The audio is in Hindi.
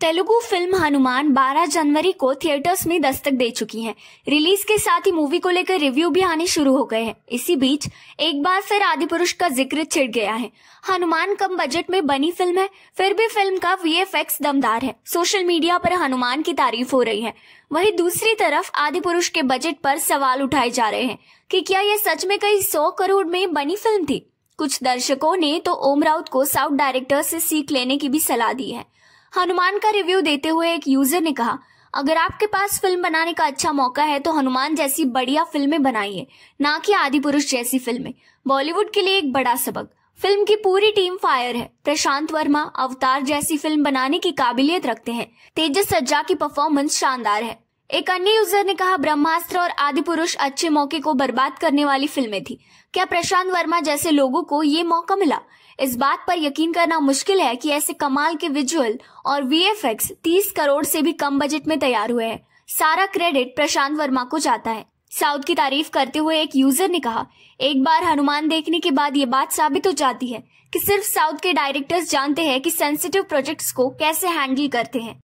तेलुगु फिल्म हनुमान 12 जनवरी को थिएटर्स में दस्तक दे चुकी है रिलीज के साथ ही मूवी को लेकर रिव्यू भी आने शुरू हो गए हैं इसी बीच एक बार फिर आदि पुरुष का जिक्र छिड़ गया है हनुमान कम बजट में बनी फिल्म है फिर भी फिल्म का वी दमदार है सोशल मीडिया पर हनुमान की तारीफ हो रही है वही दूसरी तरफ आदि पुरुष के बजट पर सवाल उठाए जा रहे हैं कि क्या यह सच में कई सौ करोड़ में बनी फिल्म थी कुछ दर्शकों ने तो ओम राउत को साउथ डायरेक्टर से सीख लेने की भी सलाह दी है हनुमान का रिव्यू देते हुए एक यूजर ने कहा अगर आपके पास फिल्म बनाने का अच्छा मौका है तो हनुमान जैसी बढ़िया फिल्में बनाइए ना कि आदि पुरुष जैसी फिल्में बॉलीवुड के लिए एक बड़ा सबक फिल्म की पूरी टीम फायर है प्रशांत वर्मा अवतार जैसी फिल्म बनाने की काबिलियत रखते हैं तेजस सज्जा की परफॉर्मेंस शानदार है एक अन्य यूजर ने कहा ब्रह्मास्त्र और आदि पुरुष अच्छे मौके को बर्बाद करने वाली फिल्में थी क्या प्रशांत वर्मा जैसे लोगों को ये मौका मिला इस बात पर यकीन करना मुश्किल है कि ऐसे कमाल के विजुअल और वीएफएक्स 30 करोड़ से भी कम बजट में तैयार हुए हैं सारा क्रेडिट प्रशांत वर्मा को जाता है साउथ की तारीफ करते हुए एक यूजर ने कहा एक बार हनुमान देखने के बाद ये बात साबित हो जाती है कि सिर्फ साउथ के डायरेक्टर्स जानते हैं कि सेंसिटिव प्रोजेक्ट्स को कैसे हैंडल करते हैं